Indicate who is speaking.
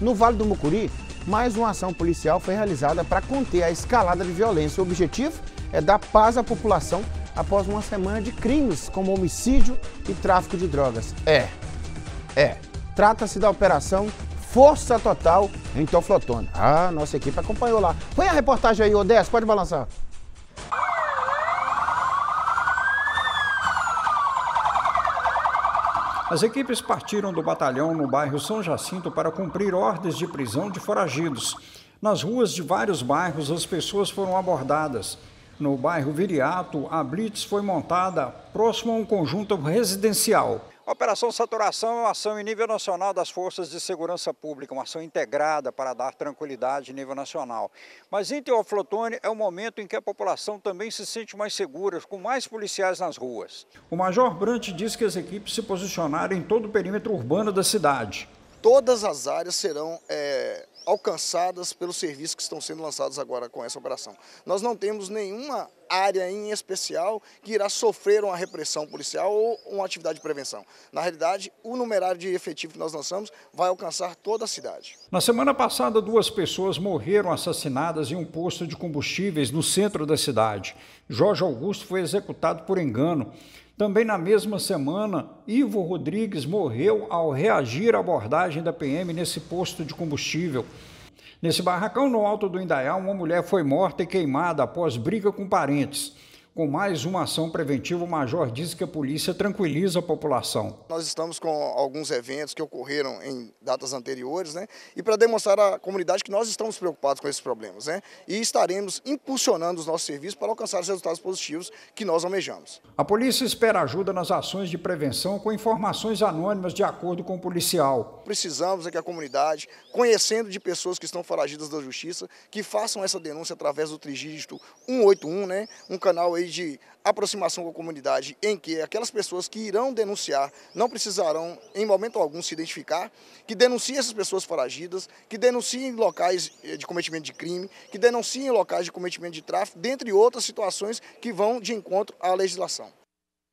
Speaker 1: No Vale do Mucuri, mais uma ação policial foi realizada para conter a escalada de violência. O objetivo é dar paz à população após uma semana de crimes como homicídio e tráfico de drogas. É, é. Trata-se da operação Força Total em Toflotona. Ah, nossa equipe acompanhou lá. Põe a reportagem aí, Odessa, pode balançar.
Speaker 2: As equipes partiram do batalhão no bairro São Jacinto para cumprir ordens de prisão de foragidos. Nas ruas de vários bairros, as pessoas foram abordadas. No bairro Viriato, a blitz foi montada próximo a um conjunto residencial. A Operação Saturação é uma ação em nível nacional das forças de segurança pública, uma ação integrada para dar tranquilidade em nível nacional. Mas em Teoflotone é o momento em que a população também se sente mais segura, com mais policiais nas ruas. O Major Brant diz que as equipes se posicionaram em todo o perímetro urbano da cidade.
Speaker 1: Todas as áreas serão é alcançadas pelos serviços que estão sendo lançados agora com essa operação. Nós não temos nenhuma área em especial que irá sofrer uma repressão policial ou uma atividade de prevenção. Na realidade, o numerário de efetivo que nós lançamos vai alcançar toda a cidade.
Speaker 2: Na semana passada, duas pessoas morreram assassinadas em um posto de combustíveis no centro da cidade. Jorge Augusto foi executado por engano. Também na mesma semana, Ivo Rodrigues morreu ao reagir à abordagem da PM nesse posto de combustível. Nesse barracão no alto do Indaiá, uma mulher foi morta e queimada após briga com parentes. Com mais uma ação preventiva, o major diz que a polícia tranquiliza a população.
Speaker 1: Nós estamos com alguns eventos que ocorreram em datas anteriores, né? E para demonstrar à comunidade que nós estamos preocupados com esses problemas, né? E estaremos impulsionando os nossos serviços para alcançar os resultados positivos que nós almejamos.
Speaker 2: A polícia espera ajuda nas ações de prevenção com informações anônimas de acordo com o policial.
Speaker 1: Precisamos é que a comunidade, conhecendo de pessoas que estão foragidas da justiça, que façam essa denúncia através do trigídeo 181, né? Um canal aí de aproximação com a comunidade, em que aquelas pessoas que irão denunciar não precisarão, em momento algum, se identificar, que denunciem essas pessoas foragidas, que denunciem locais eh, de cometimento de crime, que denunciem locais de cometimento de tráfico, dentre outras situações que vão de encontro à legislação.